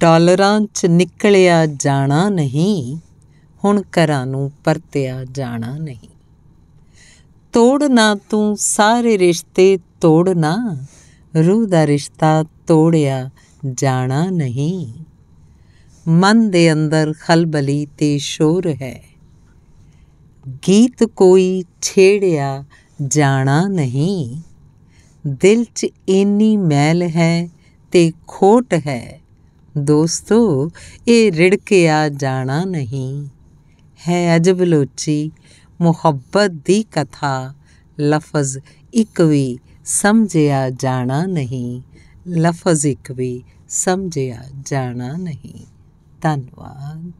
ਡਾਲਰਾਂ 'ਚ ਨਿਕਲਿਆ ਜਾਣਾ ਨਹੀਂ ਹੁਣ ਘਰਾਂ ਨੂੰ ਪਰਤਿਆ ਜਾਣਾ ਨਹੀਂ ਤੋੜਨਾ ਤੂੰ ਸਾਰੇ ਰਿਸ਼ਤੇ ਤੋੜਨਾ ਰੂਹ ਦਾ ਰਿਸ਼ਤਾ ਤੋੜਿਆ ਜਾਣਾ ਨਹੀਂ ਮਨ ਦੇ ਅੰਦਰ ਖਲਬਲੀ ਤੇ ਸ਼ੋਰ ਹੈ ਗੀਤ ਕੋਈ ਛੇੜਿਆ ਜਾਣਾ ਨਹੀਂ ਦਿਲ 'ਚ ਇੰਨੀ ਮੈਲ ਹੈ ਤੇ ਖੋਟ ਹੈ ਦੋਸਤੋ ਇਹ ਰਿੜਕਿਆ ਜਾਣਾ ਨਹੀਂ ਹੈ ਅਜਬ ਲੋਚੀ ਮੁਹੱਬਤ ਦੀ ਕਥਾ ਲਫ਼ਜ਼ ਇੱਕ ਵੀ ਸਮਝਿਆ ਜਾਣਾ ਨਹੀਂ ਲਫ਼ਜ਼ ਇੱਕ ਵੀ ਸਮਝਿਆ ਜਾਣਾ ਨਹੀਂ ਧੰਨਵਾਦ